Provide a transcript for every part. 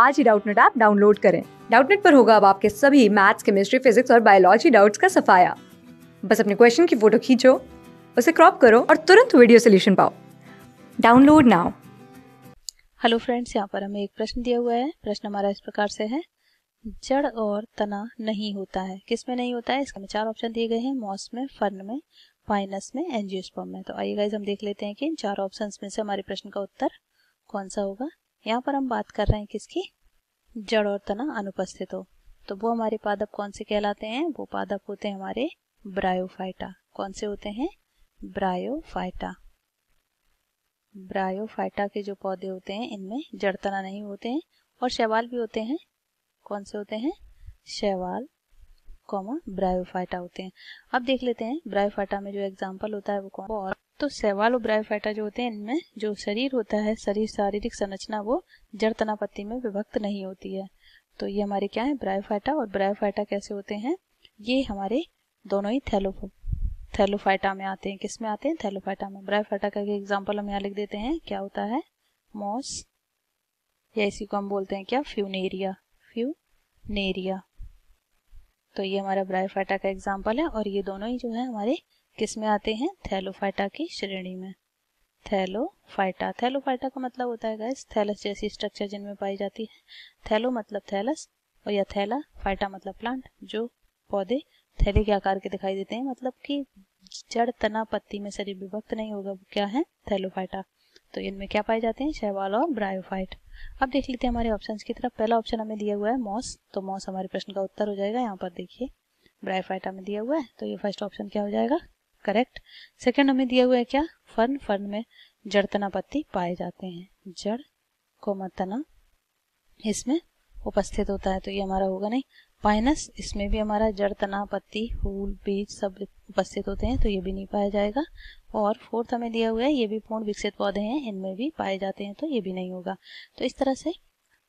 आज ही Doubtnut app download करें डाउटनेट पर होगा अब आपके सभी मैथ्स केमिस्ट्री फिजिक्स और बायोलॉजी डाउट्स का सफाया बस अपने क्वेश्चन की फोटो खींचो उसे क्रॉप करो और तुरंत वीडियो सोल्यूशन पाओ डाउनलोड नाउ हेलो फ्रेंड्स यहाँ पर हमें एक प्रश्न दिया हुआ है प्रश्न हमारा इस प्रकार से है जड़ और तना नहीं होता है किस में नहीं होता है इसमें चार ऑप्शन दिए गए हैं मॉस में फर्न में पाइनस में एनजियोस्पर्म में तो आइए गाइज हम देख लेते हैं कि इन चार ऑप्शंस में से हमारे प्रश्न का उत्तर कौन सा होगा यहाँ पर हम बात कर रहे हैं किसकी जड़ और तना अनुपस्थित हो तो वो हमारे पादप कौन से कहलाते हैं वो पादप होते हैं हमारे ब्रायोफाइटा कौन से होते हैं ब्रायोफाइटा ब्रायोफाइटा के जो पौधे होते हैं इनमें जड़ तना नहीं होते हैं और शैवाल भी होते हैं कौन से होते हैं शैवाल कॉमा ब्रायोफाइटा होते हैं अब देख लेते हैं ब्रायोफाइटा में जो एग्जाम्पल होता है वो कौन और तो सेवाल और ब्रायोफाइटा जो होते हैं इनमें जो शरीर होता है शरीर शारीरिक संरचना वो जड़ तनापत्ति में विभक्त नहीं होती है तो ये हमारे क्या है ब्रायोफाइटा और ब्रायोफाइटा कैसे होते हैं ये हमारे दोनों ही थैलोफो थैलोफाइटा में आते हैं किस में आते हैं थैलोफाइटा में ब्रायोफाइटा का एग्जाम्पल हम यहाँ लिख देते हैं क्या होता है मॉस या इसी को हम बोलते हैं क्या फ्यूनेरिया फ्यूनेरिया तो ये हमारा ब्रायोफाइटा का एग्जाम्पल है और ये दोनों ही जो है हमारे किस में आते हैं थैलोफाइटा की श्रेणी में थैलोफाइटा थैलोफाइटा का मतलब होता है गैस थैलस जैसी स्ट्रक्चर जिनमें पाई जाती है थैलो मतलब थैलस और या थैला फाइटा मतलब प्लांट जो पौधे थैले के आकार के दिखाई देते हैं मतलब कि जड़ तना पत्ती में शरीर विभक्त नहीं होगा क्या है थैलोफाइटा तो इनमें क्या पाए जाते हैं शैवाल और ब्रायोफाइट अब देख लेते हैं हमारे ऑप्शन की तरफ पहला ऑप्शन हमें दिया हुआ है मॉस तो मॉस हमारे प्रश्न का उत्तर हो जाएगा यहाँ पर देखिए ब्राइफाइट हमें दिया हुआ है तो ये फर्स्ट ऑप्शन क्या हो जाएगा करेक्ट सेकेंड हमें दिया हुआ है क्या फर्न फर्न में जड़तना पत्ती पाए जाते हैं जड़ कोमतना इसमें उपस्थित होता है तो ये हमारा होगा नहीं पाइनस इसमें भी हमारा जड़ तना पत्ती फूल बीज सब उपस्थित होते हैं तो ये भी नहीं पाया जाएगा और फोर्थ हमें दिया हुआ है ये भी पूर्ण विकसित पौधे हैं इनमें भी पाए जाते हैं तो ये भी नहीं होगा तो इस तरह से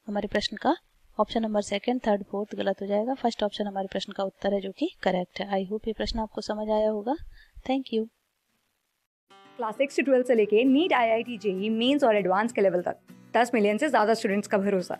हमारे प्रश्न का option number second third fourth गलत हो जाएगा फर्स्ट ऑप्शन हमारे प्रश्न का उत्तर है जो कि करेक्ट है आई होप ये प्रश्न आपको समझ आया होगा थैंक यू क्लास सिक्स से ट्वेल्थ से लेके NEET I I T JEE और एडवांस के लेवल तक दस मिलियन से ज़्यादा स्टूडेंट्स का भरोसा